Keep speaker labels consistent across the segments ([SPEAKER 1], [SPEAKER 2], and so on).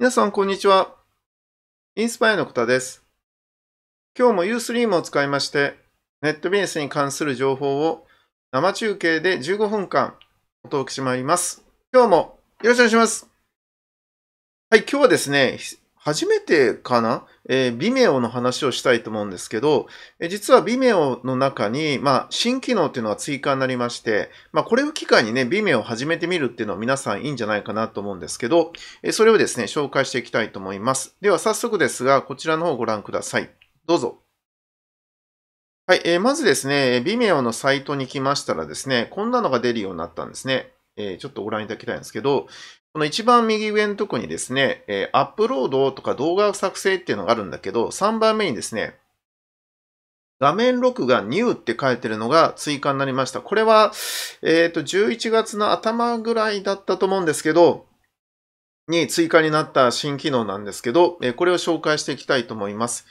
[SPEAKER 1] 皆さん、こんにちは。インスパイアのこたです。今日も Ustream を使いまして、ネットビジネスに関する情報を生中継で15分間お届けしてまいります。今日もよろしくお願いします。はい、今日はですね、初めてかな、えー、v i m の話をしたいと思うんですけど、えー、実は Vimeo の中に、まあ、新機能っていうのが追加になりまして、まあ、これを機会にね、Vimeo を始めてみるっていうのは皆さんいいんじゃないかなと思うんですけど、えー、それをですね、紹介していきたいと思います。では早速ですが、こちらの方をご覧ください。どうぞ。はい、えー、まずですね、Vimeo のサイトに来ましたらですね、こんなのが出るようになったんですね。えちょっとご覧いただきたいんですけど、この一番右上のとこにですね、えアップロードとか動画作成っていうのがあるんだけど、3番目にですね、画面録画 New って書いてるのが追加になりました。これは、えっ、ー、と、11月の頭ぐらいだったと思うんですけど、に追加になった新機能なんですけど、これを紹介していきたいと思います。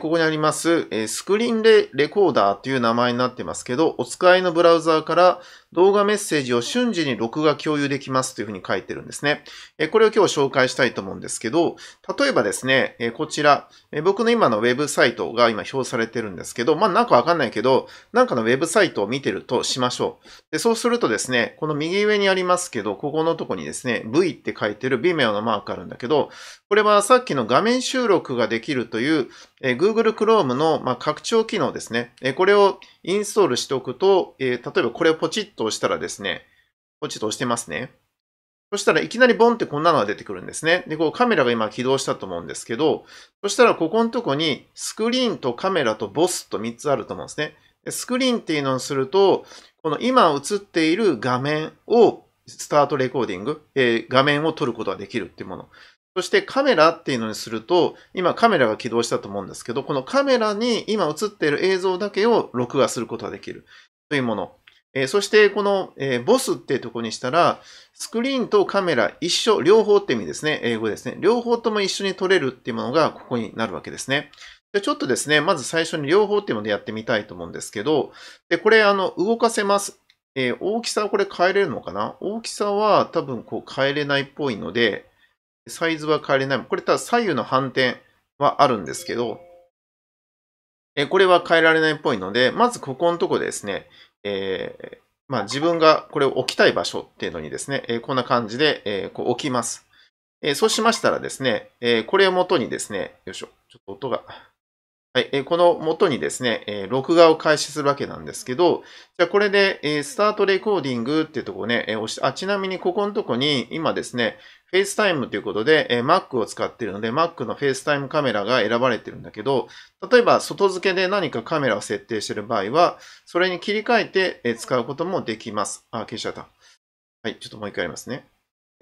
[SPEAKER 1] ここにあります、スクリーンレレコーダーという名前になってますけど、お使いのブラウザーから動画メッセージを瞬時に録画共有できますというふうに書いてるんですね。これを今日紹介したいと思うんですけど、例えばですね、こちら、僕の今のウェブサイトが今表されてるんですけど、まあなんかわかんないけど、なんかのウェブサイトを見てるとしましょう。でそうするとですね、この右上にありますけど、ここのとこにですね、V って書いてる Vimeo のマークあるんだけど、これはさっきの画面収録ができるという、え Google Chrome の、ま拡張機能ですね。えこれをインストールしておくと、え例えばこれをポチッとと押したらですね、こっちと押してますね。そしたらいきなりボンってこんなのが出てくるんですね。で、こうカメラが今起動したと思うんですけど、そしたらここのとこにスクリーンとカメラとボスと3つあると思うんですね。でスクリーンっていうのをすると、この今映っている画面をスタートレコーディング、えー、画面を撮ることができるっていうもの。そしてカメラっていうのにすると、今カメラが起動したと思うんですけど、このカメラに今映っている映像だけを録画することができるというもの。えそして、この、えボスってとこにしたら、スクリーンとカメラ一緒、両方って意味ですね。英語ですね。両方とも一緒に撮れるっていうものがここになるわけですね。でちょっとですね、まず最初に両方っていうものでやってみたいと思うんですけど、で、これ、あの、動かせます。えー、大きさはこれ変えれるのかな大きさは多分こう変えれないっぽいので、サイズは変えれない。これただ左右の反転はあるんですけど、えー、これは変えられないっぽいので、まずここのとこですね、えー、まあ、自分がこれを置きたい場所っていうのにですね、えー、こんな感じで、えー、こう置きます。えそうしましたらですね、えこれをもとにですね、よいしょ、ちょっと音がはい、この元にですね、録画を開始するわけなんですけど、じゃあこれで、スタートレコーディングっていうところね、押して、あ、ちなみにここのとこに、今ですね、FaceTime ということで、Mac を使ってるので、Mac の FaceTime カメラが選ばれてるんだけど、例えば外付けで何かカメラを設定してる場合は、それに切り替えて使うこともできます。あ、消しちゃった。はい、ちょっともう一回やりますね。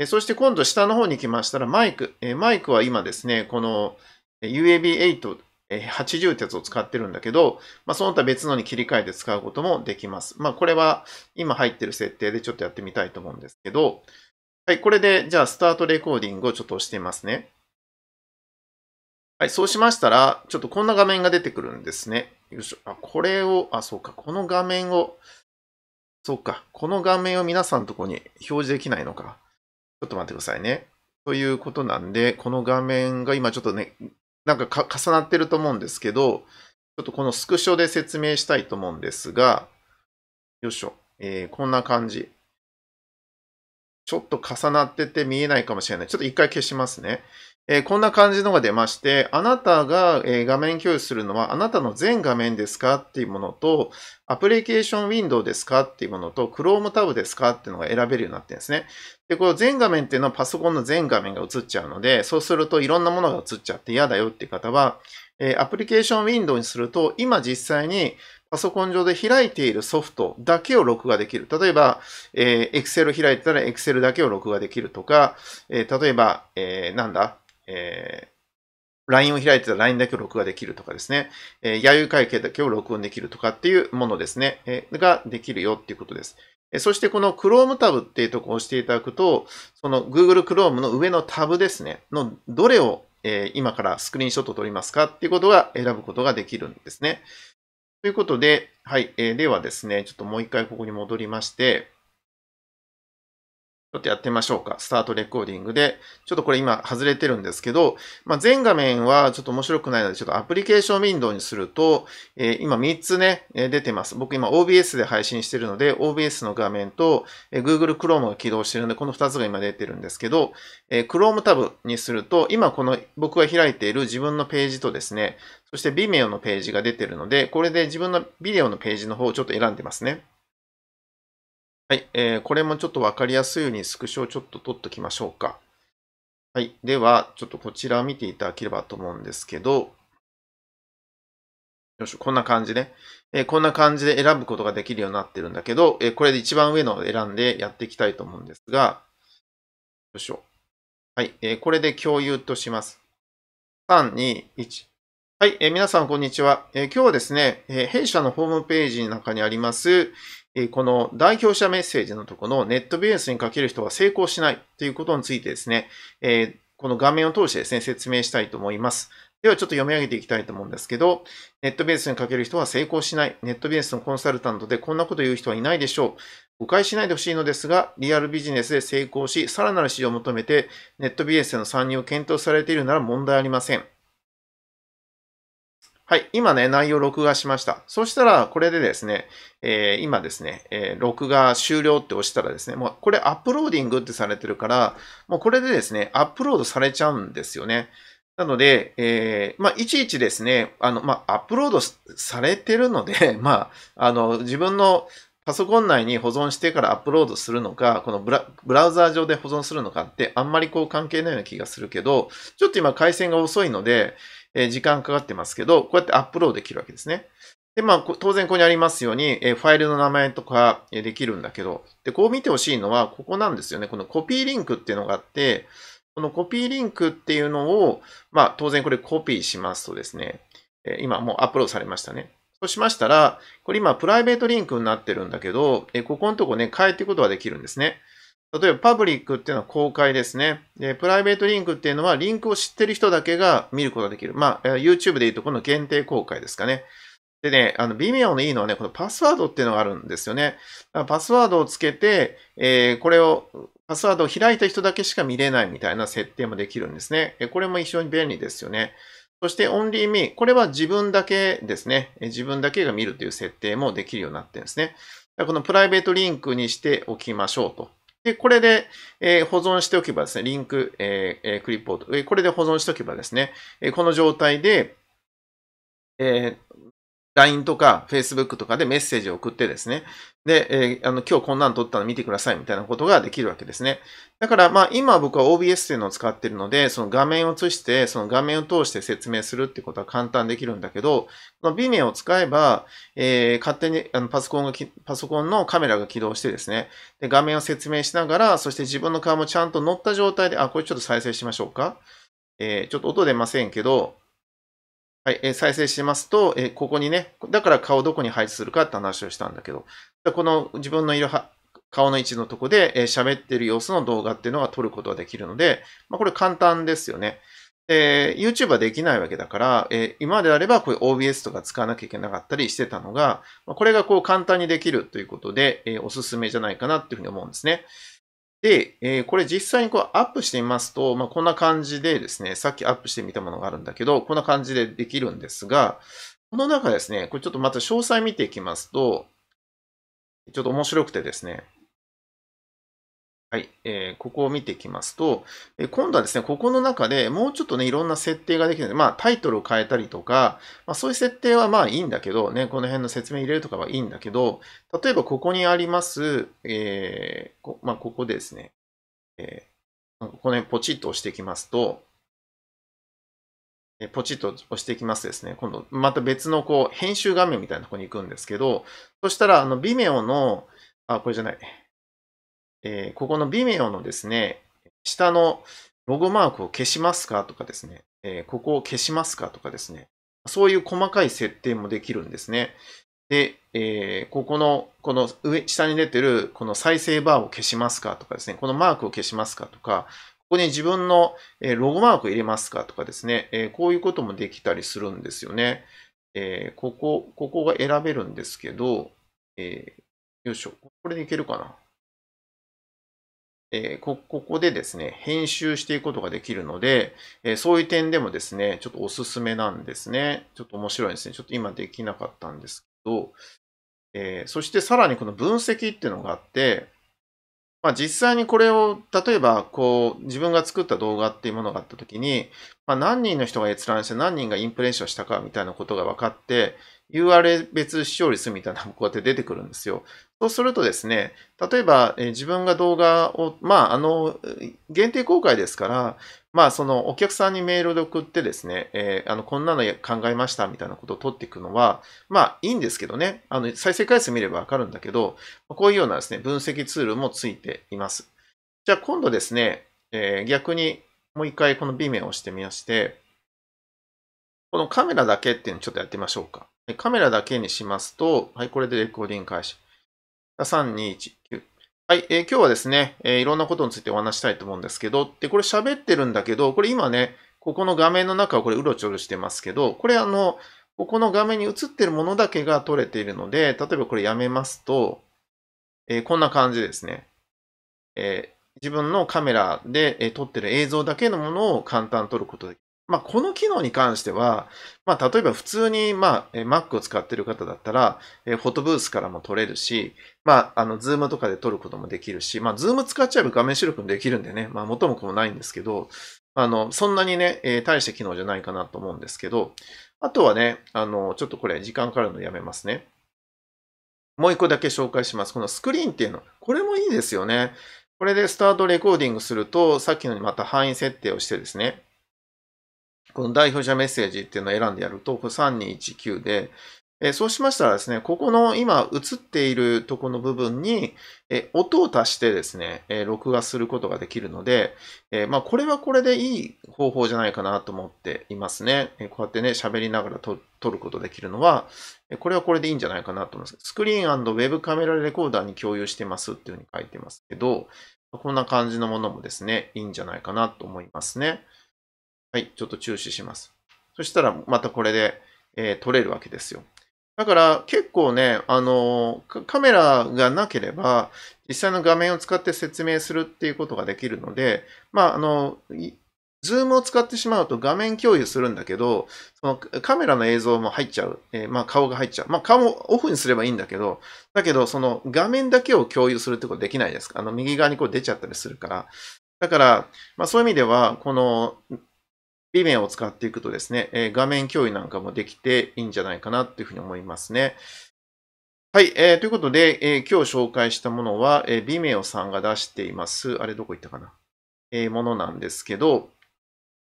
[SPEAKER 1] そして今度下の方に来ましたら、マイク。マイクは今ですね、この UAB8 80鉄を使ってるんだけど、まあ、その他別のに切り替えて使うこともできます。まあ、これは今入ってる設定でちょっとやってみたいと思うんですけど、はい、これで、じゃあ、スタートレコーディングをちょっと押してみますね。はい、そうしましたら、ちょっとこんな画面が出てくるんですね。よいしょ。あ、これを、あ、そうか、この画面を、そうか、この画面を皆さんのとこに表示できないのか。ちょっと待ってくださいね。ということなんで、この画面が今ちょっとね、なんかか重なってると思うんですけど、ちょっとこのスクショで説明したいと思うんですが、よいしょ、えー、こんな感じ。ちょっと重なってて見えないかもしれない。ちょっと一回消しますね。えこんな感じのが出まして、あなたが、え画面共有するのは、あなたの全画面ですかっていうものと、アプリケーションウィンドウですかっていうものと、Chrome タブですかっていうのが選べるようになってるんですね。で、この全画面っていうのはパソコンの全画面が映っちゃうので、そうするといろんなものが映っちゃって嫌だよっていう方は、えアプリケーションウィンドウにすると、今実際にパソコン上で開いているソフトだけを録画できる。例えば、えー、Excel 開いてたら Excel だけを録画できるとか、え例えば、えなんだ、えー、LINE を開いてたら LINE だけを録画できるとかですね、えー、弥生会計だけを録音できるとかっていうものですね、えー、ができるよっていうことです。えそしてこの Chrome タブっていうところを押していただくと、その Google Chrome の上のタブですね、のどれをえ今からスクリーンショットを撮りますかっていうことが選ぶことができるんですね。ということで、はい。えではですね、ちょっともう一回ここに戻りまして、ちょっとやってみましょうか。スタートレコーディングで。ちょっとこれ今外れてるんですけど、まあ、全画面はちょっと面白くないので、ちょっとアプリケーションウィンドウにすると、えー、今3つね、出てます。僕今 OBS で配信してるので、OBS の画面と、えー、Google Chrome が起動してるので、この2つが今出てるんですけど、えー、Chrome タブにすると、今この僕が開いている自分のページとですね、そして Vimeo のページが出てるので、これで自分のビデオのページの方をちょっと選んでますね。はい、えー、これもちょっとわかりやすいようにスクショをちょっと取っときましょうか。はい、では、ちょっとこちらを見ていただければと思うんですけど、よいし、ょ、こんな感じで、えー、こんな感じで選ぶことができるようになってるんだけど、えー、これで一番上のを選んでやっていきたいと思うんですが、よいしょ。はい、えー、これで共有とします。3、2、1。はい、えー、皆さんこんにちは。えー、今日はですね、えー、弊社のホームページの中にあります、この代表者メッセージのとこのネットビジネスにかける人は成功しないということについてですね、この画面を通してですね、説明したいと思います。ではちょっと読み上げていきたいと思うんですけど、ネットビジネスにかける人は成功しない。ネットビジネスのコンサルタントでこんなこと言う人はいないでしょう。誤解しないでほしいのですが、リアルビジネスで成功し、さらなる市場を求めて、ネットビジネスへの参入を検討されているなら問題ありません。はい、今ね、内容録画しました。そしたら、これでですね、えー、今ですね、えー、録画終了って押したらですね、もうこれアップローディングってされてるから、もうこれでですね、アップロードされちゃうんですよね。なので、えー、まあ、いちいちですね、あの、まあ、アップロードされてるので、まあ、あの、自分のパソコン内に保存してからアップロードするのか、このブラウザー上で保存するのかって、あんまりこう関係ないような気がするけど、ちょっと今回線が遅いので、え時間かかってますけど、こうやってアップロードできるわけですね。で、まあ、当然ここにありますように、えファイルの名前とか、えできるんだけど、で、こう見てほしいのは、ここなんですよね。このコピーリンクっていうのがあって、このコピーリンクっていうのを、まあ、当然これコピーしますとですね、え今もうアップロードされましたね。そうしましたら、これ今プライベートリンクになってるんだけど、えここのとこね、変えていくことができるんですね。例えばパブリックっていうのは公開ですね。で、プライベートリンクっていうのはリンクを知ってる人だけが見ることができる。まあ、YouTube でいうとこの限定公開ですかね。でね、あの、微妙のいいのはね、このパスワードっていうのがあるんですよね。パスワードをつけて、えー、これを、パスワードを開いた人だけしか見れないみたいな設定もできるんですね。これも非常に便利ですよね。そして、オンリーミー。これは自分だけですね。自分だけが見るという設定もできるようになってるんですね。このプライベートリンクにしておきましょうと。で、これで、え保存しておけばですね、リンク、ええクリップボード、えこれで保存しておけばですね、えこの状態で、え LINE とか Facebook とかでメッセージを送ってですね、で、えー、あの今日こんなん撮ったの見てくださいみたいなことができるわけですね。だから、まあ今僕は OBS というのを使っているので、その画面を映して、その画面を通して説明するってことは簡単できるんだけど、この Vimeo を使えば、えー、勝手にあのパソコンがパソコンのカメラが起動してですねで、画面を説明しながら、そして自分の顔もちゃんと乗った状態で、あ、これちょっと再生しましょうか。えー、ちょっと音出ませんけど、はい、え再生しますと、えここにね、だから顔どこに配置するかって話をしたんだけど、この自分のいる顔の位置のとこで喋、えってる様子の動画っていうのが撮ることができるので、まあ、これ簡単ですよね。えー、YouTube はできないわけだから、えー、今であればこういう OBS とか使わなきゃいけなかったりしてたのが、まあ、これがこう簡単にできるということで、えー、おすすめじゃないかなっていうふうに思うんですね。で、えー、これ実際にこうアップしてみますと、まあ、こんな感じでですね、さっきアップしてみたものがあるんだけど、こんな感じでできるんですが、この中ですね、これちょっとまた詳細見ていきますと、ちょっと面白くてですね、はい、えー、ここを見ていきますと、えー、今度はですね、ここの中でもうちょっとね、いろんな設定ができるまあ、タイトルを変えたりとか、まあ、そういう設定はまあいいんだけど、ね、この辺の説明入れるとかはいいんだけど、例えばここにあります、えー、こまあ、ここでですね、えー、この辺ポチッと押していきますと、えポチッと押していきますですね。今度、また別のこう、編集画面みたいなとこに行くんですけど、そしたら、あの、Vimeo の、あ、これじゃない。えー、ここの Vimeo のですね、下のロゴマークを消しますかとかですね、えー、ここを消しますかとかですね、そういう細かい設定もできるんですね。で、えー、ここの、この上、下に出てる、この再生バーを消しますかとかですね、このマークを消しますかとか、ここに自分のロゴマーク入れますかとかですね、えー、こういうこともできたりするんですよね。えー、ここ、ここが選べるんですけど、えよいしょ。これでいけるかなえここでですね、編集していくことができるので、えそういう点でもですね、ちょっとおすすめなんですね。ちょっと面白いですね。ちょっと今できなかったんですけど、えそしてさらにこの分析っていうのがあって、まあ、実際にこれを、例えば、こう、自分が作った動画っていうものがあったときに、まあ、何人の人が閲覧して何人がインプレッションしたかみたいなことが分かって、URL 別視聴率みたいなのがこうやって出てくるんですよ。そうするとですね、例えば、え自分が動画を、まあ、あの、限定公開ですから、まあ、そのお客さんにメールで送ってですね、えー、あのこんなの考えましたみたいなことを取っていくのは、まあ、いいんですけどね、あの再生回数見ればわかるんだけど、こういうようなですね、分析ツールもついています。じゃあ、今度ですね、えー、逆にもう一回この B 面を押してみまして、このカメラだけっていうのをちょっとやってみましょうか。カメラだけにしますと、はい、これでレコーディング開始。3、2、1、9。はい、えー、今日はですね、えー、いろんなことについてお話したいと思うんですけど、で、これ喋ってるんだけど、これ今ね、ここの画面の中をこれうろちょろしてますけど、これあの、ここの画面に映ってるものだけが取れているので、例えばこれやめますと、えー、こんな感じですね。えー、自分のカメラで、えー、撮ってる映像だけのものを簡単に撮ることでまあ、この機能に関しては、まあ、例えば普通に、まあ、Mac を使ってる方だったら、えフォトブースからも撮れるし、まあ、あの、Zoom とかで撮ることもできるし、まあ、Zoom 使っちゃえば画面収力もできるんでね、まあ、元も子もないんですけど、あの、そんなにね、えー、大した機能じゃないかなと思うんですけど、あとはね、あの、ちょっとこれ時間かかるのやめますね。もう一個だけ紹介します。このスクリーンっていうの、これもいいですよね。これでスタートレコーディングすると、さっきのにまた範囲設定をしてですね、この代表者メッセージっていうのを選んでやると、これ3219で、えそうしましたらですね、ここの今映っているとこの部分に、え音を足してですね、え録画することができるので、えまあ、これはこれでいい方法じゃないかなと思っていますね。えこうやってね、喋りながら撮ることできるのは、えこれはこれでいいんじゃないかなと思います。スクリーンウェブカメラレコーダーに共有してますっていうふうに書いてますけど、こんな感じのものもですね、いいんじゃないかなと思いますね。はい、ちょっと注視します。そしたら、またこれで、えー、撮れるわけですよ。だから結構ね、あの、カメラがなければ、実際の画面を使って説明するっていうことができるので、まあ、あの、ズームを使ってしまうと画面共有するんだけど、そのカメラの映像も入っちゃう。えー、まあ顔が入っちゃう。まあ顔をオフにすればいいんだけど、だけどその画面だけを共有するってことできないです。あの右側にこう出ちゃったりするから。だから、まあそういう意味では、この微面を使っていくとですね、えー、画面共有なんかもできていいんじゃないかなっていうふうに思いますね。はい、えー、ということで、えー、今日紹介したものは、えー、ビメオさんが出しています、あれどこ行ったかな、えー、ものなんですけど、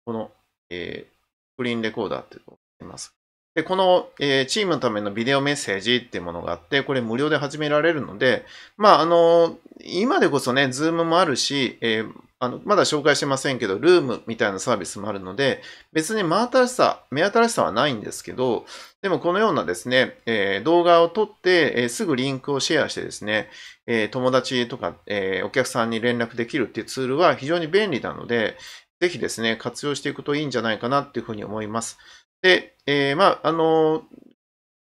[SPEAKER 1] この、えー、スクリーンレコーダーっていうのをいます。で、この、えー、チームのためのビデオメッセージっていうものがあって、これ無料で始められるので、まあ、あの、今でこそね、ズームもあるし、えー、あの、まだ紹介してませんけど、ルームみたいなサービスもあるので、別に真新しさ、目新しさはないんですけど、でもこのようなですね、えー、動画を撮って、えー、すぐリンクをシェアしてですね、えー、友達とか、えお客さんに連絡できるっていうツールは非常に便利なので、ぜひですね、活用していくといいんじゃないかなっていうふうに思います。で、えまあ、あの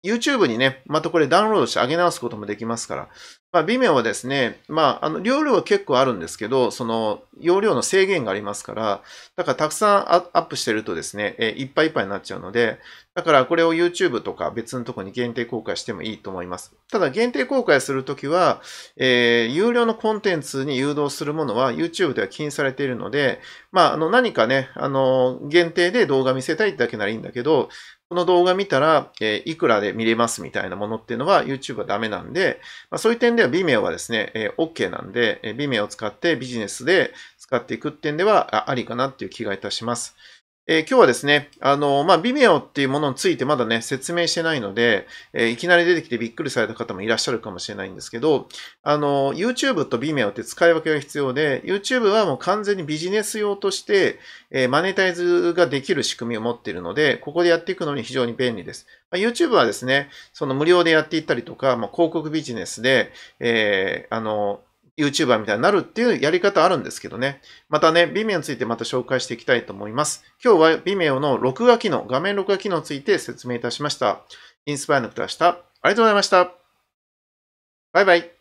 [SPEAKER 1] YouTube にね、またこれダウンロードして上げ直すこともできますから、まあ、妙はですね、まあ、あの、容量は結構あるんですけど、その、容量の制限がありますから、だからたくさんアップしてるとですね、えいっぱいいっぱいになっちゃうので、だからこれを YouTube とか別のとこに限定公開してもいいと思います。ただ、限定公開するときは、えー、有料のコンテンツに誘導するものは YouTube では禁止されているので、まあ、あの、何かね、あの、限定で動画見せたいだけならいいんだけど、この動画見たら、えー、いくらで見れますみたいなものっていうのは YouTube はダメなんで、まあ、そういう点ではは Vimeo はですね、えー、OK なんで、えー、Vimeo を使ってビジネスで使っていくっていう点ではありかなっていう気がいたします。えー、今日はですね、あの、まあ、Vimeo っていうものについてまだね、説明してないので、えー、いきなり出てきてびっくりされた方もいらっしゃるかもしれないんですけど、あの、YouTube と Vimeo って使い分けが必要で、YouTube はもう完全にビジネス用として、えー、マネタイズができる仕組みを持っているので、ここでやっていくのに非常に便利です。まあ、YouTube はですね、その無料でやっていったりとか、まあ、広告ビジネスで、えあの、YouTuber みたいになるっていうやり方あるんですけどね。またね、Vimeo についてまた紹介していきたいと思います。今日は Vimeo の録画機能、画面録画機能について説明いたしました。インスパイアの人でした。ありがとうございました。バイバイ。